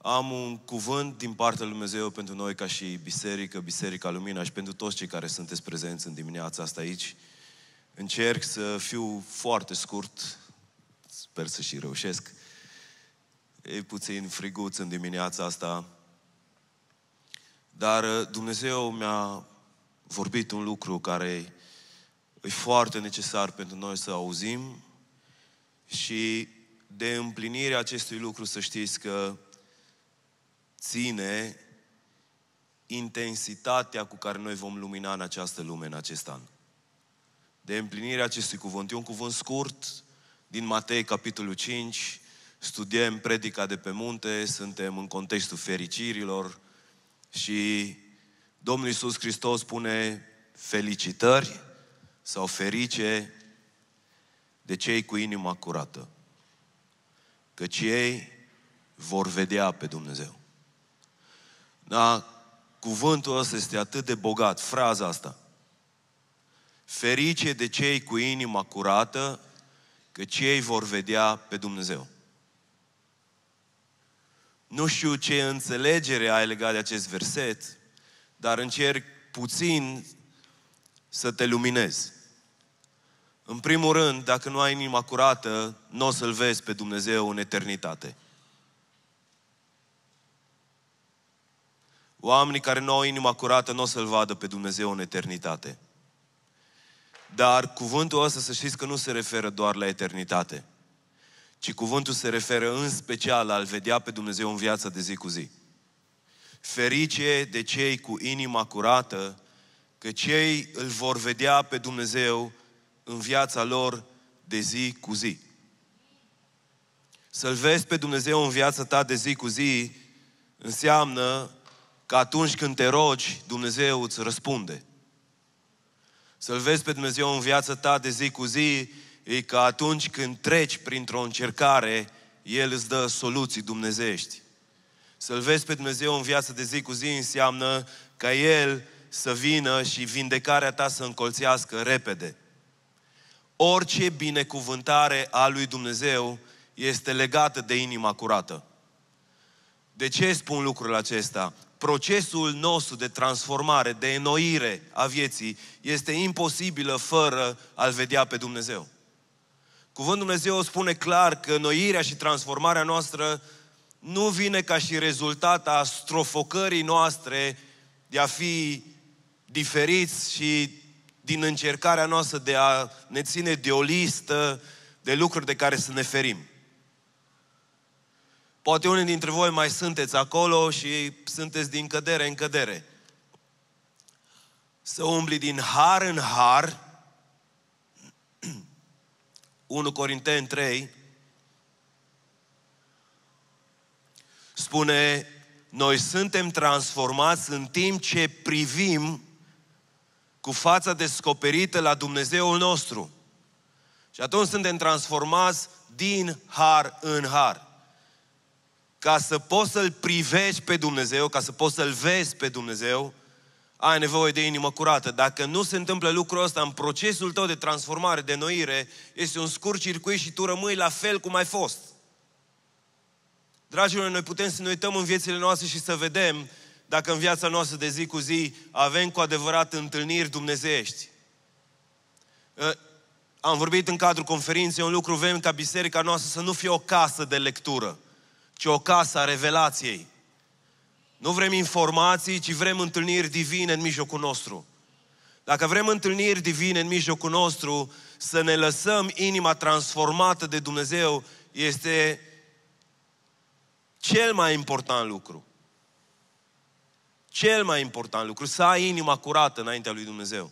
am un cuvânt din partea lui Dumnezeu pentru noi ca și biserică, Biserica Lumina și pentru toți cei care sunteți prezenți în dimineața asta aici. Încerc să fiu foarte scurt, sper să și reușesc. E puțin friguț în dimineața asta, dar uh, Dumnezeu mi-a vorbit un lucru care e foarte necesar pentru noi să auzim și de împlinirea acestui lucru să știți că ține intensitatea cu care noi vom lumina în această lume, în acest an. De împlinirea acestui cuvânt. E un cuvânt scurt din Matei, capitolul 5. Studiem predica de pe munte, suntem în contextul fericirilor și Domnul Iisus Hristos spune felicitări sau ferice de cei cu inima curată. Căci ei vor vedea pe Dumnezeu. Da? Cuvântul ăsta este atât de bogat, fraza asta. Ferice de cei cu inima curată, că cei vor vedea pe Dumnezeu. Nu știu ce înțelegere ai legat de acest verset, dar încerc puțin să te luminezi. În primul rând, dacă nu ai inima curată, nu o să-L vezi pe Dumnezeu în eternitate. Oamenii care nu au inima curată nu o să-L vadă pe Dumnezeu în eternitate. Dar cuvântul ăsta să știți că nu se referă doar la eternitate, ci cuvântul se referă în special al vedea pe Dumnezeu în viața de zi cu zi. Ferice de cei cu inima curată, că cei îl vor vedea pe Dumnezeu în viața lor de zi cu zi. Să-L vezi pe Dumnezeu în viața ta de zi cu zi înseamnă că atunci când te rogi, Dumnezeu îți răspunde. Să-L vezi pe Dumnezeu în viața ta de zi cu zi, e că atunci când treci printr-o încercare, El îți dă soluții dumnezești. Să-L vezi pe Dumnezeu în viața de zi cu zi înseamnă ca El să vină și vindecarea ta să încolțească repede. Orice binecuvântare a lui Dumnezeu este legată de inima curată. De ce spun lucrul acesta? procesul nostru de transformare, de enoire a vieții, este imposibilă fără a-L vedea pe Dumnezeu. Cuvântul Dumnezeu spune clar că noirea și transformarea noastră nu vine ca și rezultat a strofocării noastre de a fi diferiți și din încercarea noastră de a ne ține de o listă de lucruri de care să ne ferim. Poate unii dintre voi mai sunteți acolo și sunteți din cădere în cădere. Să umbli din har în har, 1 Corinteni 3, spune, noi suntem transformați în timp ce privim cu fața descoperită la Dumnezeul nostru. Și atunci suntem transformați din har în har ca să poți să-L privești pe Dumnezeu, ca să poți să-L vezi pe Dumnezeu, ai nevoie de inimă curată. Dacă nu se întâmplă lucrul ăsta în procesul tău de transformare, de noire, este un scurt circuit și tu rămâi la fel cum ai fost. Dragilor, noi putem să ne uităm în viețile noastre și să vedem dacă în viața noastră de zi cu zi avem cu adevărat întâlniri dumnezeiești. Ă, am vorbit în cadrul conferinței un lucru, vrem ca biserica noastră să nu fie o casă de lectură ci o casă a revelației. Nu vrem informații, ci vrem întâlniri divine în mijlocul nostru. Dacă vrem întâlniri divine în mijlocul nostru, să ne lăsăm inima transformată de Dumnezeu este cel mai important lucru. Cel mai important lucru, să ai inima curată înaintea lui Dumnezeu.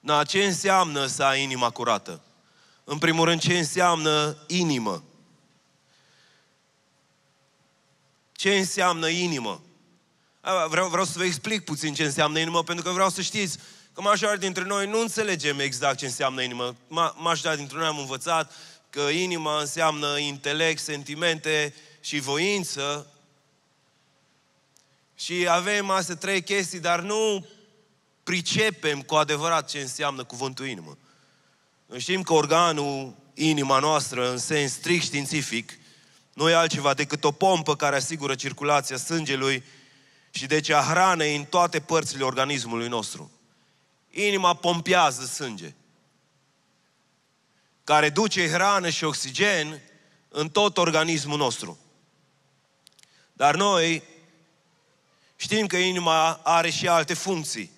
Na, ce înseamnă să ai inima curată? În primul rând, ce înseamnă inimă? ce înseamnă inimă. Vreau, vreau să vă explic puțin ce înseamnă inimă, pentru că vreau să știți că majoritatea dintre noi nu înțelegem exact ce înseamnă inimă. Ma, majoritatea dintre noi am învățat că inima înseamnă intelect, sentimente și voință. Și avem astea trei chestii, dar nu pricepem cu adevărat ce înseamnă cuvântul inimă. Știm că organul, inima noastră, în sens strict științific, nu e altceva decât o pompă care asigură circulația sângelui și deci a hranei în toate părțile organismului nostru. Inima pompează sânge, care duce hrană și oxigen în tot organismul nostru. Dar noi știm că inima are și alte funcții.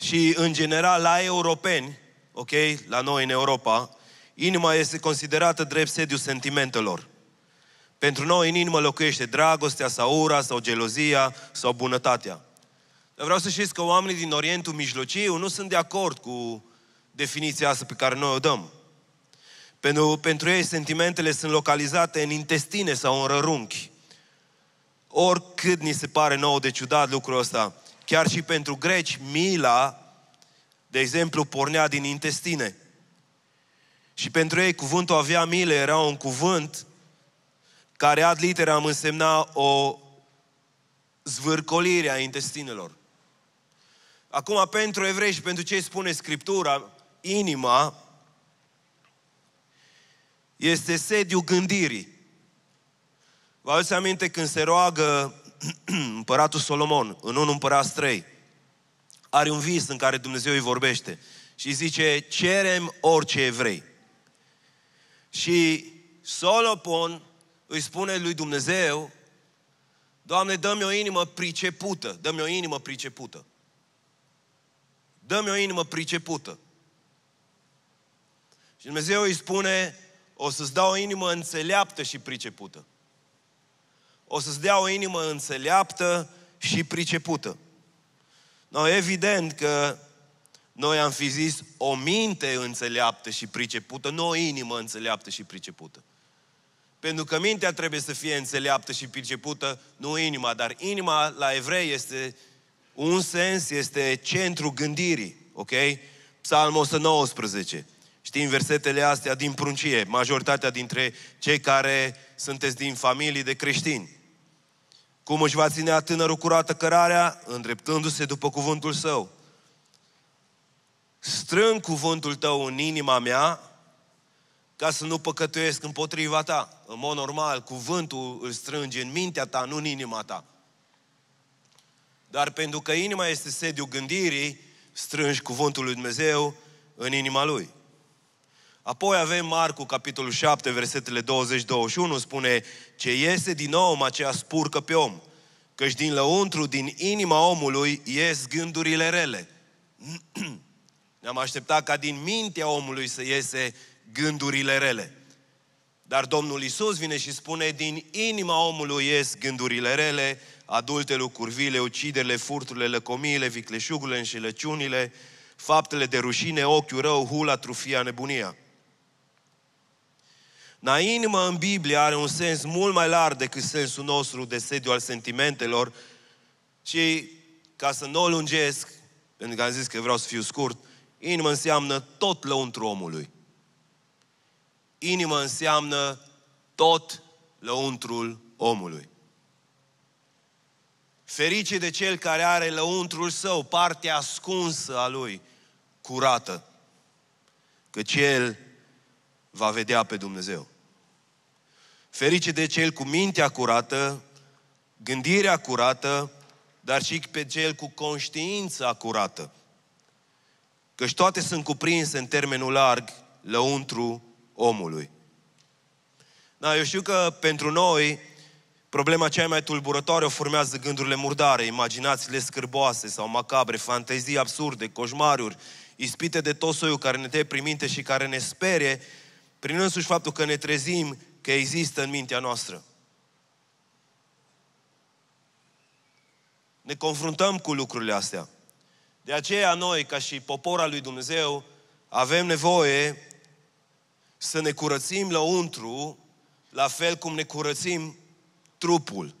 Și, în general, la europeni, ok, la noi în Europa, inima este considerată drept sediu sentimentelor. Pentru noi în inimă locuiește dragostea sau ura sau gelozia sau bunătatea. Dar vreau să știți că oamenii din Orientul Mijlociu nu sunt de acord cu definiția asta pe care noi o dăm. Pentru, pentru ei sentimentele sunt localizate în intestine sau în rărunchi. Oricât ni se pare nou de ciudat lucrul ăsta, chiar și pentru greci, mila, de exemplu, pornea din intestine. Și pentru ei cuvântul avea milă era un cuvânt care ad literam însemna o zvârcolire a intestinelor. Acum, pentru evrei și pentru ce spune Scriptura, inima este sediu gândirii. Vă aveți aminte când se roagă împăratul Solomon în un împărat 3. Are un vis în care Dumnezeu îi vorbește și zice, cerem orice evrei. Și Solomon îi spune lui Dumnezeu, Doamne, dă-mi o inimă pricepută, dă-mi o inimă pricepută. Dă-mi o inimă pricepută. Și Dumnezeu îi spune, o să-ți dau o inimă înțeleaptă și pricepută. O să-ți dea o inimă înțeleaptă și pricepută. No, evident că noi am fi zis o minte înțeleaptă și pricepută, nu o inimă înțeleaptă și pricepută. Pentru că mintea trebuie să fie înțeleaptă și pricepută, nu inima, dar inima la evrei este un sens, este centru gândirii, ok? Psalmul 119. Știm versetele astea din pruncie, majoritatea dintre cei care sunteți din familii de creștini. Cum își va ține tânărul curată cărarea? Îndreptându-se după cuvântul său. Strâng cuvântul tău în inima mea ca să nu păcătuiesc împotriva ta. În mod normal, cuvântul îl strânge în mintea ta, nu în inima ta. Dar pentru că inima este sediul gândirii, strângi cuvântul lui Dumnezeu în inima lui. Apoi avem Marcu, capitolul 7, versetele 20-21, spune Ce iese din om, aceea spurcă pe om, căci din lăuntru, din inima omului, ies gândurile rele. Ne-am așteptat ca din mintea omului să iese gândurile rele. Dar Domnul Isus vine și spune, din inima omului ies gândurile rele, adulte, lucurvile, uciderile, furturile, lăcomiile, vicleșugurile, înșelăciunile, faptele de rușine, ochiul rău, hula, trufia, nebunia. Na inima în Biblie are un sens mult mai larg decât sensul nostru de sediu al sentimentelor și ca să nu o lungesc, pentru că am zis că vreau să fiu scurt, inima înseamnă tot lăuntru omului. Inima înseamnă tot lăuntrul omului. Ferice de cel care are lăuntrul său, partea ascunsă a lui, curată, căci el va vedea pe Dumnezeu. Ferice de cel cu mintea curată, gândirea curată, dar și pe cel cu conștiința curată. Căci toate sunt cuprinse în termenul larg, lăuntru omului. Da, eu știu că pentru noi problema cea mai tulburătoare o formează gândurile murdare, imaginațiile scârboase sau macabre, fantezii absurde, coșmaruri, ispite de tot soiul care ne te priminte și care ne spere prin însuși faptul că ne trezim că există în mintea noastră. Ne confruntăm cu lucrurile astea. De aceea noi, ca și popor al lui Dumnezeu, avem nevoie să ne curățim la untru, la fel cum ne curățim trupul.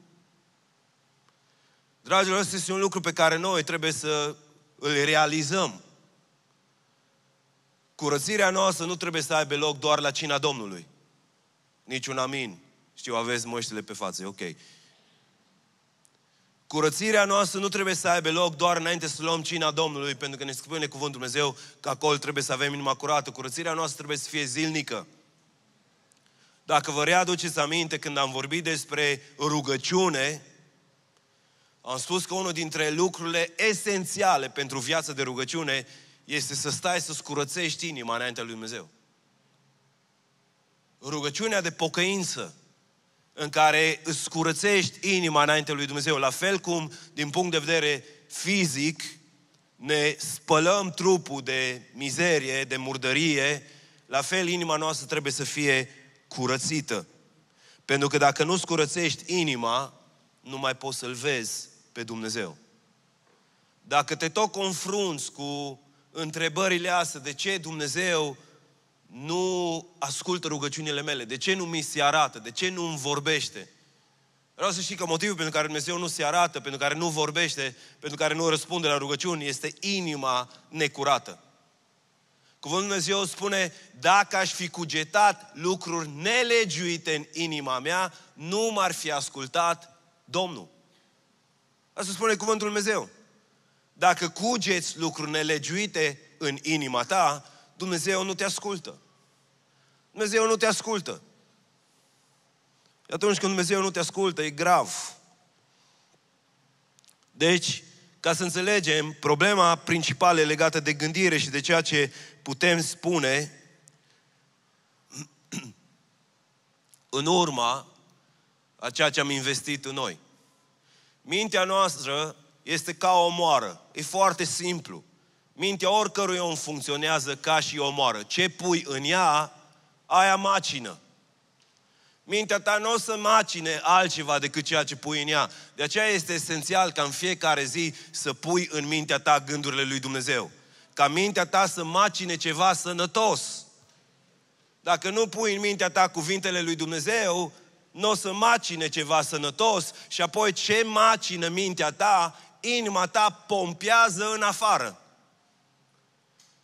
Dragilor, ăsta este un lucru pe care noi trebuie să îl realizăm. Curățirea noastră nu trebuie să aibă loc doar la cina Domnului. Niciun amin. Știu, aveți măștile pe față, ok. Curățirea noastră nu trebuie să aibă loc doar înainte să luăm cina Domnului, pentru că ne spune Cuvântul Dumnezeu că acolo trebuie să avem inima curată. Curățirea noastră trebuie să fie zilnică. Dacă vă readuceți aminte când am vorbit despre rugăciune, am spus că unul dintre lucrurile esențiale pentru viața de rugăciune este să stai să-ți curățești inima înaintea lui Dumnezeu. Rugăciunea de pocăință în care îți curățești inima înainte lui Dumnezeu, la fel cum, din punct de vedere fizic, ne spălăm trupul de mizerie, de murdărie, la fel inima noastră trebuie să fie curățită. Pentru că dacă nu-ți curățești inima, nu mai poți să-L vezi pe Dumnezeu. Dacă te tot confrunți cu întrebările astea, de ce Dumnezeu nu ascultă rugăciunile mele? De ce nu mi se arată? De ce nu îmi vorbește? Vreau să știi că motivul pentru care Dumnezeu nu se arată, pentru care nu vorbește, pentru care nu răspunde la rugăciuni, este inima necurată. Cuvântul Dumnezeu spune, dacă aș fi cugetat lucruri nelegiuite în inima mea, nu m-ar fi ascultat Domnul. Asta spune cuvântul Dumnezeu. Dacă cugeți lucruri nelegiuite în inima ta, Dumnezeu nu te ascultă. Dumnezeu nu te ascultă. atunci când Dumnezeu nu te ascultă, e grav. Deci, ca să înțelegem, problema principală legată de gândire și de ceea ce putem spune în urma a ceea ce am investit în noi. Mintea noastră este ca o moară. E foarte simplu. Mintea oricărui om funcționează ca și o moară. Ce pui în ea aia macină. Mintea ta nu o să macine altceva decât ceea ce pui în ea. De aceea este esențial ca în fiecare zi să pui în mintea ta gândurile lui Dumnezeu. Ca mintea ta să macine ceva sănătos. Dacă nu pui în mintea ta cuvintele lui Dumnezeu, nu o să macine ceva sănătos și apoi ce macină mintea ta, inima ta pompează în afară.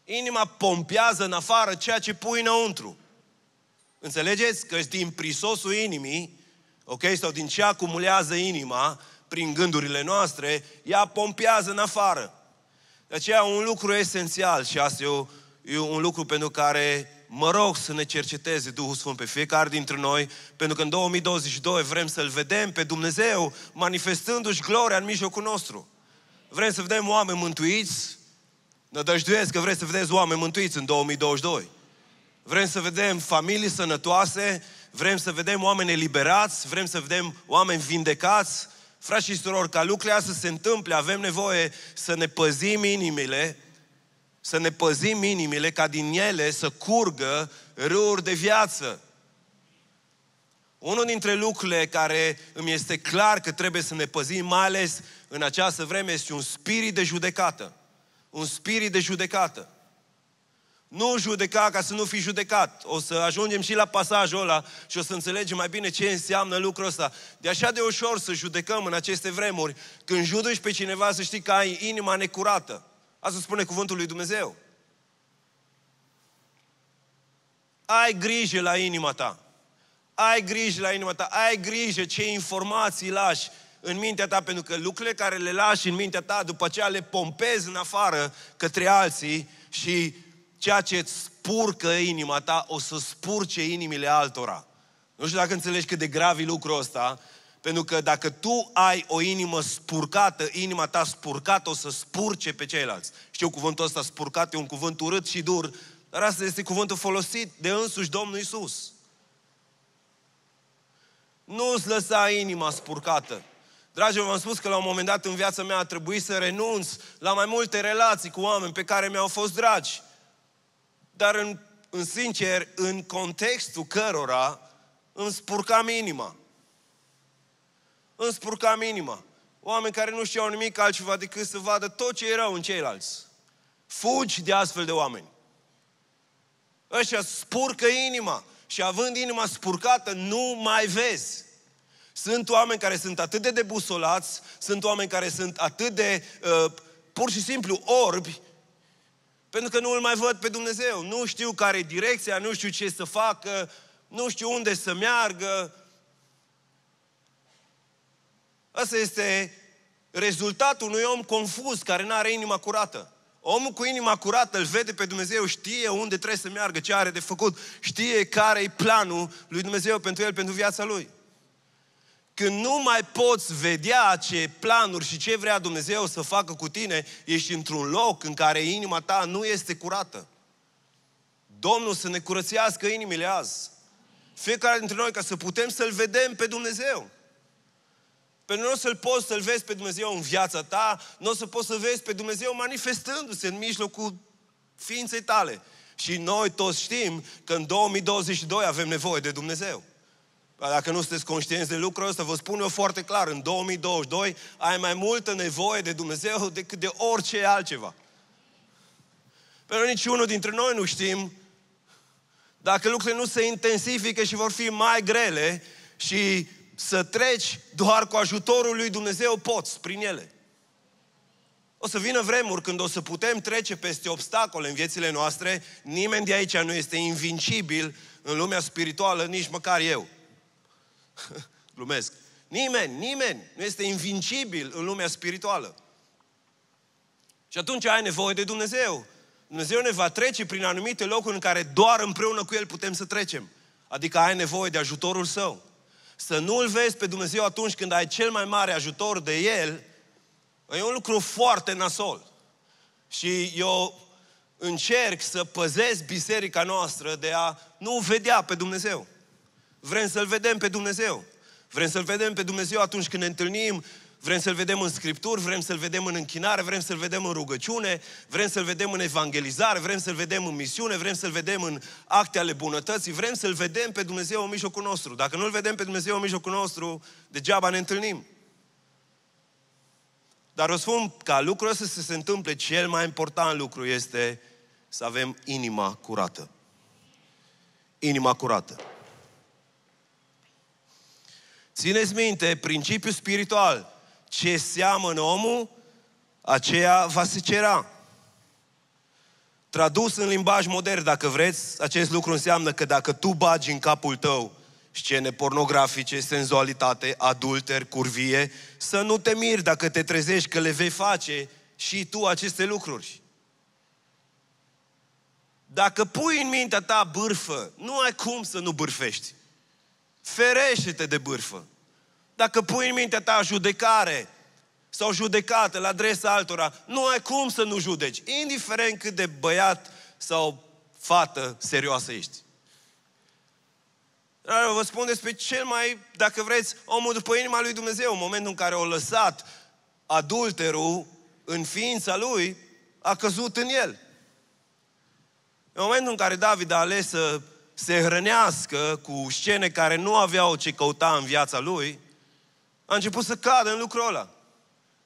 Inima pompează în afară ceea ce pui înăuntru. Înțelegeți că din prisosul inimii, ok, sau din ce acumulează inima, prin gândurile noastre, ea pompează în afară. De aceea un lucru esențial și asta e, o, e un lucru pentru care mă rog să ne cerceteze Duhul Sfânt pe fiecare dintre noi, pentru că în 2022 vrem să-L vedem pe Dumnezeu manifestându-și gloria în mijlocul nostru. Vrem să vedem oameni mântuiți, nădăjduiesc că vreți să vedeți oameni mântuiți în 2022. Vrem să vedem familii sănătoase, vrem să vedem oameni eliberați, vrem să vedem oameni vindecați. Frați și surori, ca lucrurile astea să se întâmple, avem nevoie să ne păzim inimile, să ne păzim inimile ca din ele să curgă râuri de viață. Unul dintre lucrurile care îmi este clar că trebuie să ne păzim, mai ales în această vreme, este un spirit de judecată. Un spirit de judecată. Nu judeca ca să nu fii judecat. O să ajungem și la pasajul ăla și o să înțelegem mai bine ce înseamnă lucrul ăsta. De așa de ușor să judecăm în aceste vremuri, când judeci pe cineva să știi că ai inima necurată. Asta spune cuvântul lui Dumnezeu. Ai grijă la inima ta. Ai grijă la inima ta. Ai grijă ce informații lași în mintea ta, pentru că lucrurile care le lași în mintea ta, după aceea le pompezi în afară către alții și ceea ce îți spurcă inima ta, o să spurce inimile altora. Nu știu dacă înțelegi cât de grav e lucrul ăsta, pentru că dacă tu ai o inimă spurcată, inima ta spurcată o să spurce pe ceilalți. Știu cuvântul ăsta spurcat, e un cuvânt urât și dur, dar asta este cuvântul folosit de însuși Domnul Isus. Nu-ți lăsa inima spurcată. Dragilor, v-am spus că la un moment dat în viața mea a trebuit să renunț la mai multe relații cu oameni pe care mi-au fost dragi dar în, în sincer, în contextul cărora îmi spurcam inima. Îmi spurcam inima. Oameni care nu știau nimic altceva decât să vadă tot ce erau în ceilalți. Fugi de astfel de oameni. Ăștia spurcă inima și având inima spurcată, nu mai vezi. Sunt oameni care sunt atât de debusolați, sunt oameni care sunt atât de uh, pur și simplu orbi, pentru că nu îl mai văd pe Dumnezeu. Nu știu care e direcția, nu știu ce să facă, nu știu unde să meargă. Asta este rezultatul unui om confuz care nu are inima curată. Omul cu inima curată îl vede pe Dumnezeu, știe unde trebuie să meargă, ce are de făcut, știe care e planul lui Dumnezeu pentru el, pentru viața lui când nu mai poți vedea ce planuri și ce vrea Dumnezeu să facă cu tine, ești într-un loc în care inima ta nu este curată. Domnul să ne curățească inimile azi. Fiecare dintre noi, ca să putem să-L vedem pe Dumnezeu. Pentru nu o să-L poți să-L vezi pe Dumnezeu în viața ta, nu o să poți să vezi pe Dumnezeu manifestându-se în mijlocul ființei tale. Și noi toți știm că în 2022 avem nevoie de Dumnezeu. Dacă nu sunteți conștienți de lucrul ăsta, vă spun eu foarte clar, în 2022 ai mai multă nevoie de Dumnezeu decât de orice altceva. Pentru niciunul dintre noi nu știm dacă lucrurile nu se intensifică și vor fi mai grele și să treci doar cu ajutorul lui Dumnezeu poți prin ele. O să vină vremuri când o să putem trece peste obstacole în viețile noastre. Nimeni de aici nu este invincibil în lumea spirituală, nici măcar eu. Glumesc. Nimeni, nimeni nu este invincibil în lumea spirituală. Și atunci ai nevoie de Dumnezeu. Dumnezeu ne va trece prin anumite locuri în care doar împreună cu El putem să trecem. Adică ai nevoie de ajutorul Său. Să nu-L vezi pe Dumnezeu atunci când ai cel mai mare ajutor de El, e un lucru foarte nasol. Și eu încerc să păzesc biserica noastră de a nu vedea pe Dumnezeu. Vrem să-L vedem pe Dumnezeu. Vrem să-L vedem pe Dumnezeu atunci când ne întâlnim, vrem să-L vedem în Scripturi, vrem să-L vedem în închinare, vrem să-L vedem în rugăciune, vrem să-L vedem în evangelizare, vrem să-L vedem în misiune, vrem să-L vedem în acte ale bunătății, vrem să-L vedem pe Dumnezeu în mijlocul nostru. Dacă nu-L vedem pe Dumnezeu în mijlocul nostru, degeaba ne întâlnim. Dar o spun ca lucrul ăsta să se întâmple, cel mai important lucru este să avem inima curată. Inima curată. Țineți minte, principiul spiritual, ce seamănă omul, aceea va se cera. Tradus în limbaj modern, dacă vreți, acest lucru înseamnă că dacă tu bagi în capul tău scene pornografice, senzualitate, adulter, curvie, să nu te miri dacă te trezești că le vei face și tu aceste lucruri. Dacă pui în mintea ta bârfă, nu ai cum să nu bârfești. Ferește-te de bârfă. Dacă pui în mintea ta judecare sau judecată la adresa altora, nu ai cum să nu judeci, indiferent cât de băiat sau fată serioasă ești. Dar vă spun despre cel mai, dacă vreți, omul după inima lui Dumnezeu, în momentul în care a lăsat adulterul în ființa lui, a căzut în el. În momentul în care David a ales să se hrănească cu scene care nu aveau ce căuta în viața lui, a început să cadă în lucrul ăla.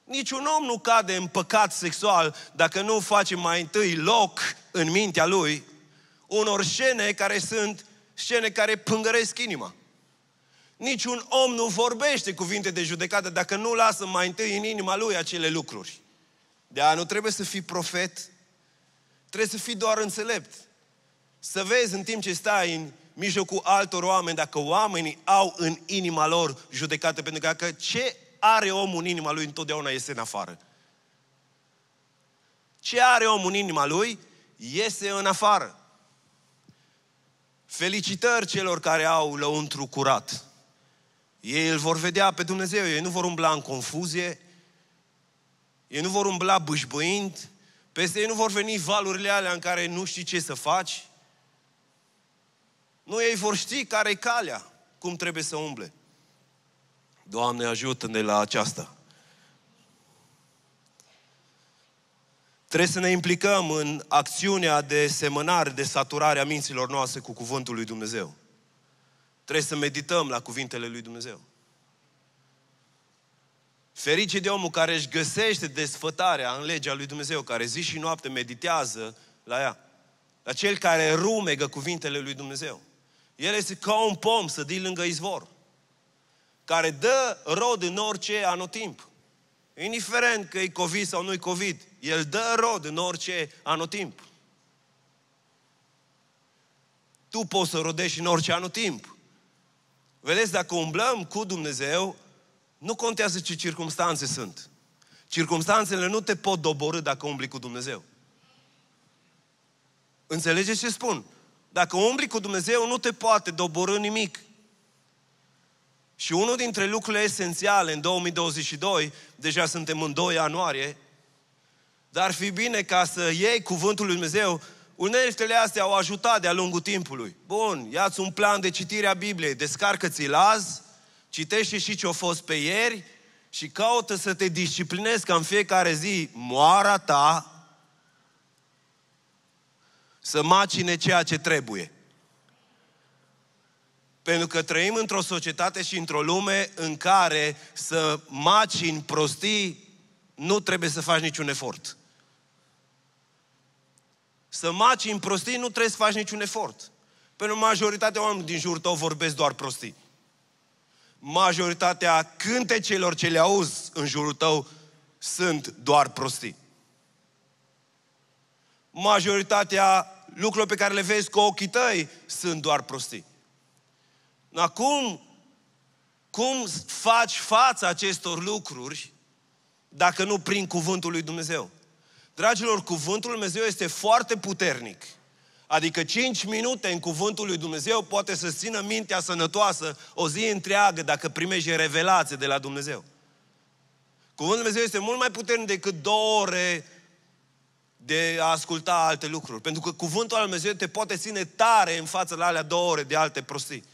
Niciun om nu cade în păcat sexual dacă nu face mai întâi loc în mintea lui unor scene care sunt scene care pângăresc inima. Niciun om nu vorbește cuvinte de judecată dacă nu lasă mai întâi în inima lui acele lucruri. De aia nu trebuie să fii profet, trebuie să fii doar înțelept să vezi în timp ce stai în mijlocul altor oameni dacă oamenii au în inima lor judecată, pentru că dacă ce are omul în inima lui întotdeauna este în afară. Ce are omul în inima lui iese în afară. Felicitări celor care au lăuntru curat. Ei îl vor vedea pe Dumnezeu, ei nu vor umbla în confuzie, ei nu vor umbla bâșbâind, peste ei nu vor veni valurile alea în care nu știi ce să faci, nu ei vor ști care e calea, cum trebuie să umble. Doamne, ajută-ne la aceasta. Trebuie să ne implicăm în acțiunea de semănare, de saturare a minților noastre cu Cuvântul lui Dumnezeu. Trebuie să medităm la cuvintele lui Dumnezeu. Ferice de omul care își găsește desfătarea în legea lui Dumnezeu, care zi și noapte meditează la ea. La cel care rumegă cuvintele lui Dumnezeu. El este ca un pom sădit lângă izvor, care dă rod în orice anotimp. Indiferent că e COVID sau nu-i COVID, el dă rod în orice anotimp. Tu poți să rodești în orice anotimp. Vedeți, dacă umblăm cu Dumnezeu, nu contează ce circumstanțe sunt. Circumstanțele nu te pot doborâ dacă umbli cu Dumnezeu. Înțelegeți ce spun? Dacă umbli cu Dumnezeu, nu te poate doborâ nimic. Și unul dintre lucrurile esențiale în 2022, deja suntem în 2 ianuarie, dar ar fi bine ca să iei cuvântul lui Dumnezeu, uneltele astea au ajutat de-a lungul timpului. Bun, ia-ți un plan de citire a Bibliei, descarcă-ți-l azi, citește și ce-a fost pe ieri și caută să te disciplinezi ca în fiecare zi moara ta să macine ceea ce trebuie. Pentru că trăim într-o societate și într-o lume în care să macini prostii nu trebuie să faci niciun efort. Să macini prostii nu trebuie să faci niciun efort. Pentru majoritatea oamenilor din jurul tău vorbesc doar prostii. Majoritatea cântecelor ce le auzi în jurul tău sunt doar prostii. Majoritatea lucrurile pe care le vezi cu ochii tăi sunt doar prostii. Acum, cum faci față acestor lucruri dacă nu prin cuvântul lui Dumnezeu? Dragilor, cuvântul lui Dumnezeu este foarte puternic. Adică 5 minute în cuvântul lui Dumnezeu poate să țină mintea sănătoasă o zi întreagă dacă primești revelație de la Dumnezeu. Cuvântul lui Dumnezeu este mult mai puternic decât două ore de a asculta alte lucruri. Pentru că cuvântul al Dumnezeu te poate ține tare în fața la alea două ore de alte prostii.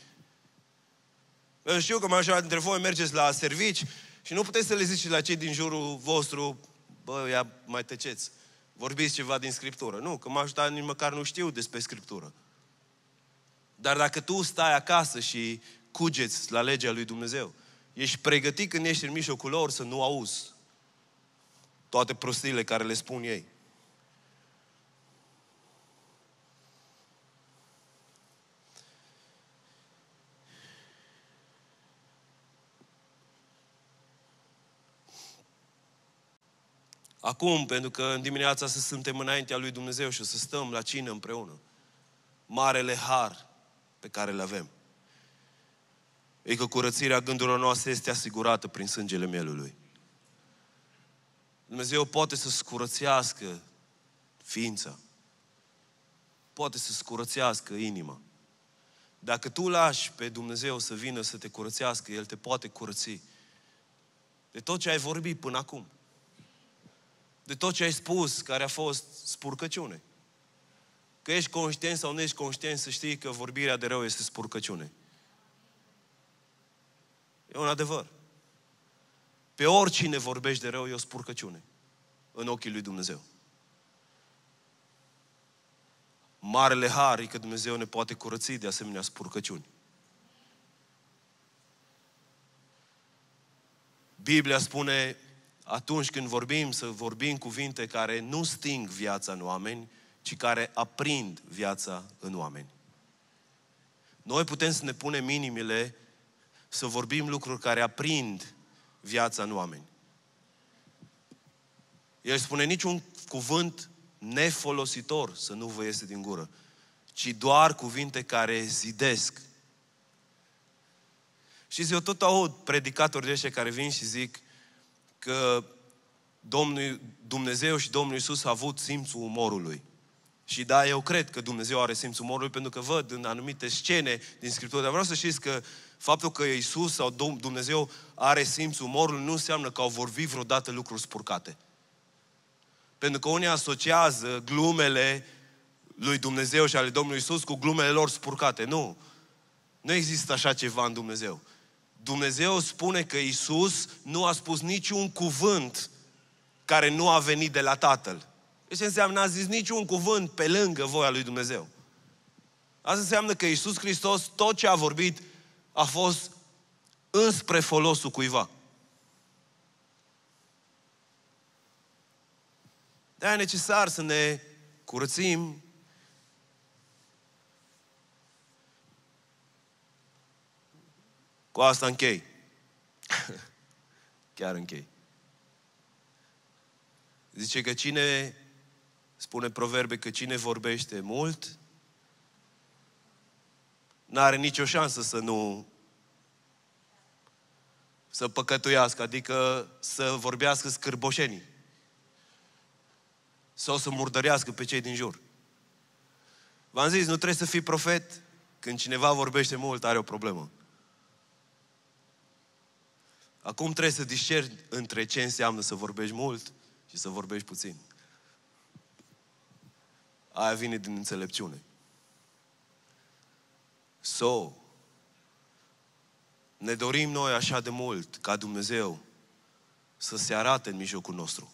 Eu știu că mai așa dintre voi mergeți la servici și nu puteți să le ziceți la cei din jurul vostru, bă, ia mai tăceți, vorbiți ceva din Scriptură. Nu, că m-a ajutat nici măcar nu știu despre Scriptură. Dar dacă tu stai acasă și cugeți la legea lui Dumnezeu, ești pregătit când ești în mijlocul lor să nu auzi toate prostiile care le spun ei. Acum, pentru că în dimineața să suntem înaintea lui Dumnezeu și să stăm la cină împreună. Marele har pe care îl avem. E că curățirea gândurilor noastre este asigurată prin sângele mielului. Dumnezeu poate să scurățească ființa. Poate să scurățească inima. Dacă tu lași pe Dumnezeu să vină să te curățească, El te poate curăți de tot ce ai vorbit până acum de tot ce ai spus care a fost spurcăciune. Că ești conștient sau nu ești conștient să știi că vorbirea de rău este spurcăciune. E un adevăr. Pe oricine vorbești de rău e o spurcăciune în ochii lui Dumnezeu. Marele har e că Dumnezeu ne poate curăți de asemenea spurcăciuni. Biblia spune atunci când vorbim, să vorbim cuvinte care nu sting viața în oameni, ci care aprind viața în oameni. Noi putem să ne punem inimile să vorbim lucruri care aprind viața în oameni. El spune niciun cuvânt nefolositor să nu vă iese din gură, ci doar cuvinte care zidesc. Și eu tot aud predicatori de care vin și zic, că Domnul, Dumnezeu și Domnul Isus a avut simțul umorului. Și da, eu cred că Dumnezeu are simțul umorului pentru că văd în anumite scene din Scriptură, dar vreau să știți că faptul că Isus sau Dumnezeu are simțul umorului nu înseamnă că au vorbit vreodată lucruri spurcate. Pentru că unii asociază glumele lui Dumnezeu și ale Domnului Isus cu glumele lor spurcate. Nu. Nu există așa ceva în Dumnezeu. Dumnezeu spune că Isus nu a spus niciun cuvânt care nu a venit de la Tatăl. Ce deci înseamnă? N-a zis niciun cuvânt pe lângă voia lui Dumnezeu. Asta înseamnă că Isus Hristos, tot ce a vorbit, a fost înspre folosul cuiva. de e necesar să ne curățim Cu asta închei. Chiar închei. Zice că cine, spune proverbe, că cine vorbește mult, n-are nicio șansă să nu să păcătuiască, adică să vorbească scârboșenii sau să murdărească pe cei din jur. V-am zis, nu trebuie să fii profet când cineva vorbește mult, are o problemă. Acum trebuie să discerni între ce înseamnă să vorbești mult și să vorbești puțin. Aia vine din înțelepciune. So, ne dorim noi așa de mult ca Dumnezeu să se arate în mijlocul nostru.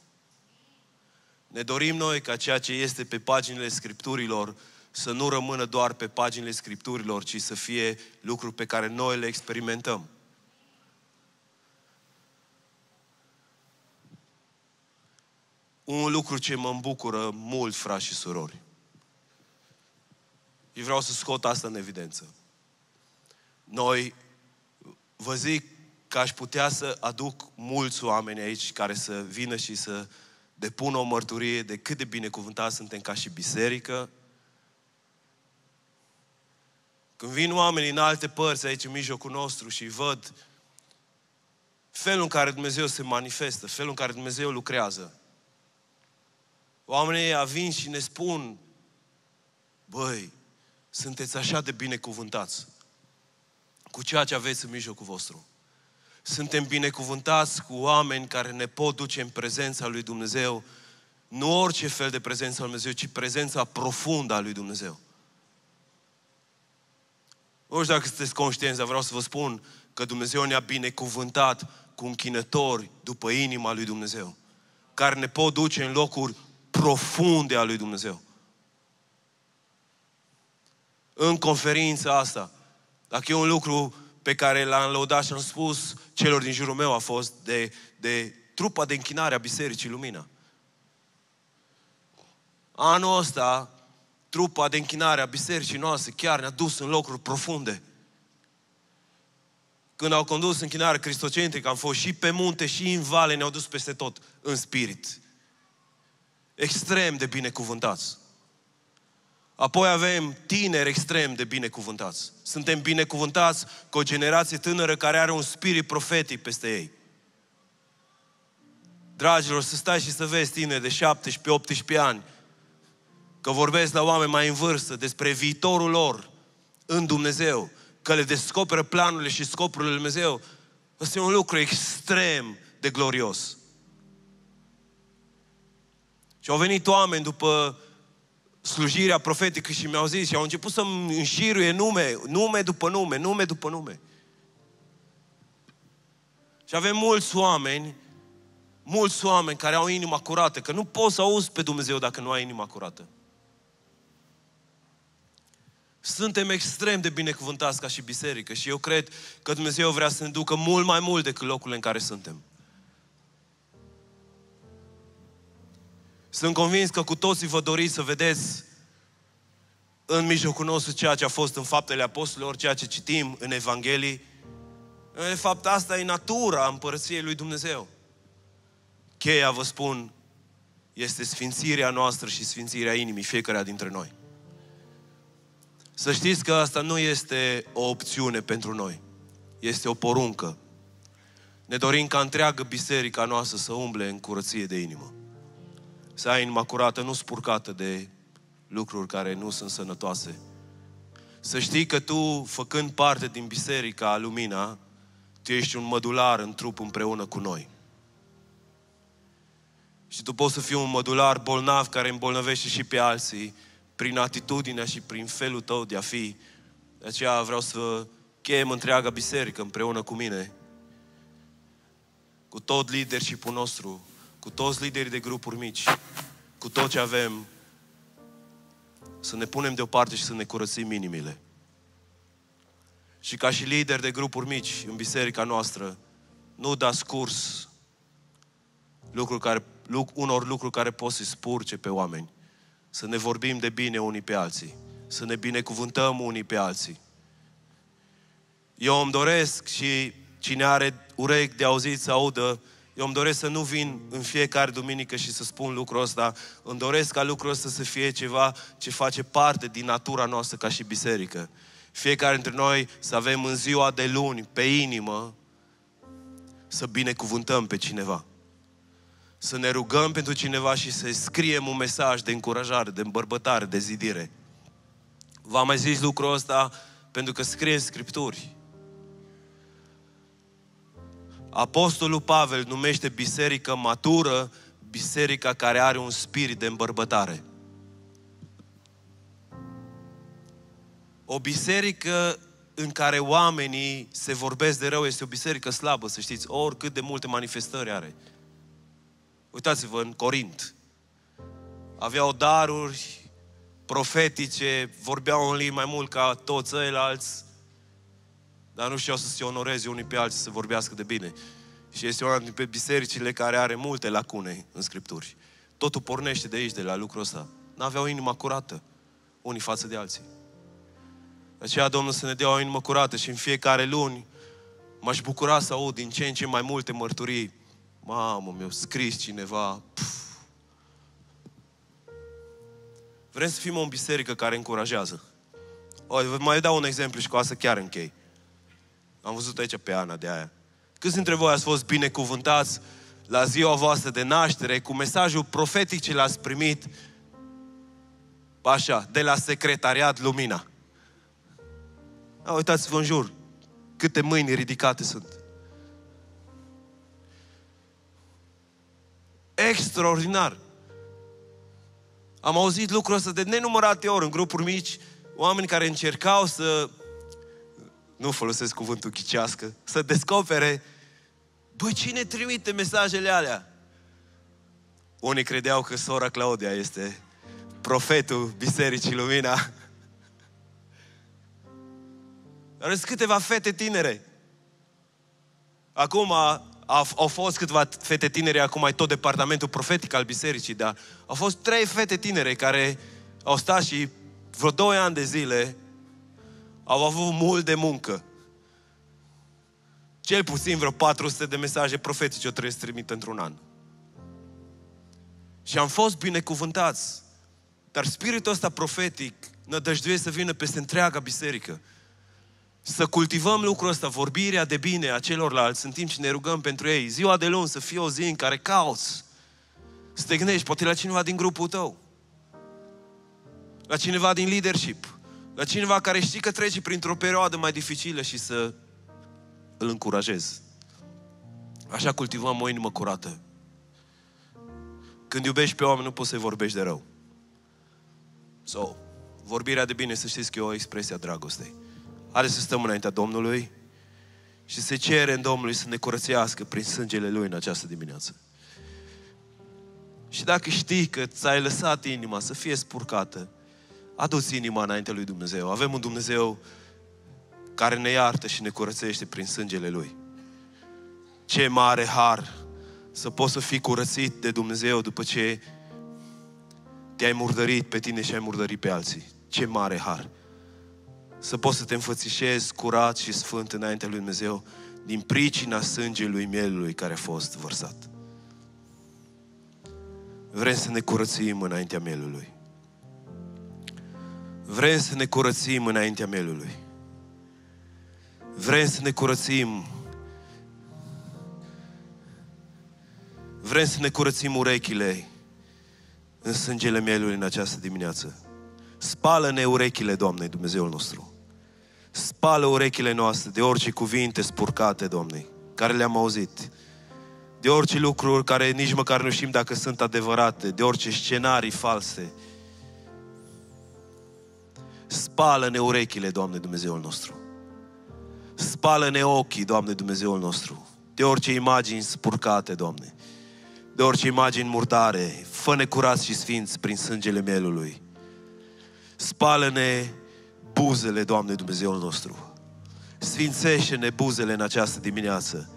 Ne dorim noi ca ceea ce este pe paginile Scripturilor să nu rămână doar pe paginile Scripturilor, ci să fie lucruri pe care noi le experimentăm. un lucru ce mă îmbucură mult, frați și surori. Și vreau să scot asta în evidență. Noi, vă zic că aș putea să aduc mulți oameni aici care să vină și să depună o mărturie de cât de binecuvântați suntem ca și biserică. Când vin oameni în alte părți aici, în mijlocul nostru și văd felul în care Dumnezeu se manifestă, felul în care Dumnezeu lucrează, Oamenii vin și ne spun, băi, sunteți așa de binecuvântați cu ceea ce aveți în mijlocul vostru. Suntem binecuvântați cu oameni care ne pot duce în prezența lui Dumnezeu, nu orice fel de prezență al lui Dumnezeu, ci prezența profundă a lui Dumnezeu. Nu știu dacă sunteți conștienți, dar vreau să vă spun că Dumnezeu ne-a binecuvântat cu închinători după inima lui Dumnezeu, care ne pot duce în locuri profunde a lui Dumnezeu. În conferința asta, dacă e un lucru pe care l-am lăudat și am spus celor din jurul meu a fost de, de trupa de închinare a Bisericii Lumina. Anul ăsta, trupa de închinare a bisericii noastre chiar ne-a dus în locuri profunde. Când au condus închinarea cristocentrică, am fost și pe munte și în vale, ne-au dus peste tot, în spirit extrem de binecuvântați. Apoi avem tineri extrem de binecuvântați. Suntem binecuvântați cu o generație tânără care are un spirit profetic peste ei. Dragilor, să stai și să vezi tineri de 17-18 ani că vorbesc la oameni mai în vârstă despre viitorul lor în Dumnezeu, că le descoperă planurile și scopurile lui Dumnezeu. Este un lucru extrem de glorios. Și au venit oameni după slujirea profetică și mi-au zis și au început să-mi înșiruie nume, nume după nume, nume după nume. Și avem mulți oameni, mulți oameni care au inima curată, că nu poți să auzi pe Dumnezeu dacă nu ai inima curată. Suntem extrem de binecuvântați ca și biserică și eu cred că Dumnezeu vrea să ne ducă mult mai mult decât locurile în care suntem. Sunt convins că cu toții vă doriți să vedeți în mijlocul nostru ceea ce a fost în faptele apostolilor, ceea ce citim în Evanghelii. De fapt, asta e natura împărăției lui Dumnezeu. Cheia, vă spun, este sfințirea noastră și sfințirea inimii fiecarea dintre noi. Să știți că asta nu este o opțiune pentru noi. Este o poruncă. Ne dorim ca întreagă biserica noastră să umble în curăție de inimă să ai inima curată, nu spurcată de lucruri care nu sunt sănătoase. Să știi că tu, făcând parte din Biserica Lumina, tu ești un mădular în trup împreună cu noi. Și tu poți să fii un mădular bolnav care îmbolnăvește și pe alții prin atitudinea și prin felul tău de a fi. De aceea vreau să chem întreaga biserică împreună cu mine, cu tot leadership nostru, cu toți liderii de grupuri mici, cu tot ce avem, să ne punem deoparte și să ne curățim inimile. Și ca și lideri de grupuri mici în biserica noastră, nu dați curs lucruri care, unor lucruri care pot să spurce pe oameni. Să ne vorbim de bine unii pe alții. Să ne binecuvântăm unii pe alții. Eu îmi doresc și cine are urechi de auzit să audă eu îmi doresc să nu vin în fiecare duminică și să spun lucrul ăsta. Îmi doresc ca lucrul ăsta să fie ceva ce face parte din natura noastră ca și biserică. Fiecare dintre noi să avem în ziua de luni, pe inimă, să binecuvântăm pe cineva. Să ne rugăm pentru cineva și să scriem un mesaj de încurajare, de îmbărbătare, de zidire. V-am mai zis lucrul ăsta pentru că scrie în Scripturi. Apostolul Pavel numește biserică matură, biserica care are un spirit de îmbărbătare. O biserică în care oamenii se vorbesc de rău este o biserică slabă, să știți, oricât de multe manifestări are. Uitați-vă în Corint. Aveau daruri profetice, vorbeau în limbi mai mult ca toți ceilalți, dar nu știau să se onoreze unii pe alții, să vorbească de bine. Și este una dintre bisericile care are multe lacune în Scripturi. Totul pornește de aici, de la lucrul ăsta. N-aveau inima curată unii față de alții. De aceea, Domnul, să ne dea o inimă curată și în fiecare luni m-aș bucura să aud din ce în ce mai multe mărturii. Mamă, mi-a scris cineva. Puf. Vrem să fim o biserică care încurajează. O, mai dau un exemplu și cu asta chiar închei. Am văzut aici pe Ana de aia. Câți dintre voi ați fost binecuvântați la ziua voastră de naștere cu mesajul profetic ce l-ați primit așa, de la secretariat Lumina? A, uitați-vă în jur, câte mâini ridicate sunt. Extraordinar! Am auzit lucrul ăsta de nenumărate ori în grupuri mici, oameni care încercau să nu folosesc cuvântul chicească, să descopere, băi, cine trimite mesajele alea? Unii credeau că sora Claudia este profetul Bisericii Lumina. Dar sunt câteva fete tinere. Acum au fost câteva fete tinere, acum e tot departamentul profetic al bisericii, dar au fost trei fete tinere care au stat și vreo doi ani de zile au avut mult de muncă. Cel puțin vreo 400 de mesaje profetice o trebuie să trimit într-un an. Și am fost binecuvântați. Dar spiritul ăsta profetic nădăjduie să vină peste întreaga biserică. Să cultivăm lucrul ăsta, vorbirea de bine a celorlalți în timp ce ne rugăm pentru ei. Ziua de luni să fie o zi în care cauți stegnești, poate la cineva din grupul tău, la cineva din leadership, la cineva care știi că trece printr-o perioadă mai dificilă și să îl încurajezi. Așa cultivăm o inimă curată. Când iubești pe oameni, nu poți să-i vorbești de rău. So, vorbirea de bine, să știți că e o expresie a dragostei. Haideți să stăm înaintea Domnului și să cerem Domnului să ne curățească prin sângele Lui în această dimineață. Și dacă știi că ți-ai lăsat inima să fie spurcată, Adu-ți inima înainte lui Dumnezeu. Avem un Dumnezeu care ne iartă și ne curățește prin sângele Lui. Ce mare har să poți să fii curățit de Dumnezeu după ce te-ai murdărit pe tine și ai murdărit pe alții. Ce mare har! Să poți să te înfățișezi curat și sfânt înainte lui Dumnezeu din pricina sângelui mielului care a fost vărsat. Vrem să ne curățim înaintea mielului. Vrem să ne curățim înaintea melului. Vrem să ne curățim. Vrem să ne curățim urechile în sângele mielului în această dimineață. Spală-ne urechile, Doamne, Dumnezeul nostru. Spală urechile noastre de orice cuvinte spurcate, Doamne, care le-am auzit. De orice lucruri care nici măcar nu știm dacă sunt adevărate, de orice scenarii false, Spală-ne urechile, Doamne Dumnezeul nostru. Spală-ne ochii, Doamne Dumnezeul nostru. De orice imagini spurcate, Doamne. De orice imagini murdare. Fă-ne curați și sfinți prin sângele mielului. Spală-ne buzele, Doamne Dumnezeul nostru. Sfințește-ne buzele în această dimineață.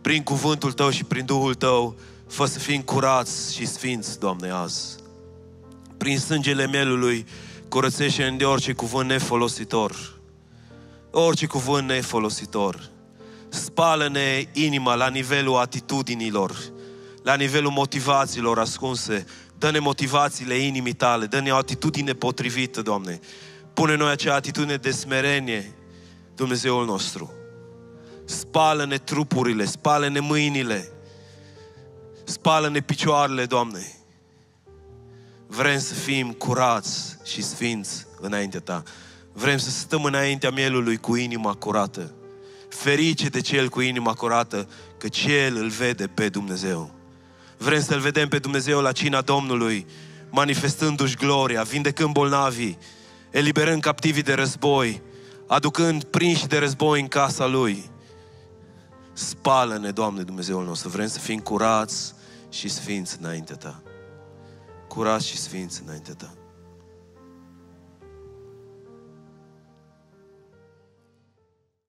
Prin cuvântul Tău și prin Duhul Tău, fă să fim curați și sfinți, Doamne, azi. Prin sângele mielului, Curățește-ne de orice cuvânt nefolositor. Orice cuvânt nefolositor. Spală-ne inima la nivelul atitudinilor, la nivelul motivațiilor ascunse. Dă-ne motivațiile inimii tale, dă-ne o atitudine potrivită, Doamne. Pune noi acea atitudine de smerenie, Dumnezeul nostru. Spală-ne trupurile, spală-ne mâinile, spală-ne picioarele, Doamne. Vrem să fim curați și sfinți înaintea ta. Vrem să stăm înaintea mielului cu inima curată. Ferice de cel cu inima curată, că cel îl vede pe Dumnezeu. Vrem să-L vedem pe Dumnezeu la cina Domnului, manifestându-și gloria, vindecând bolnavii, eliberând captivii de război, aducând prinși de război în casa Lui. Spală-ne, Doamne Dumnezeul nostru, vrem să fim curați și sfinți înaintea Ta curați și sfinți înaintea ta.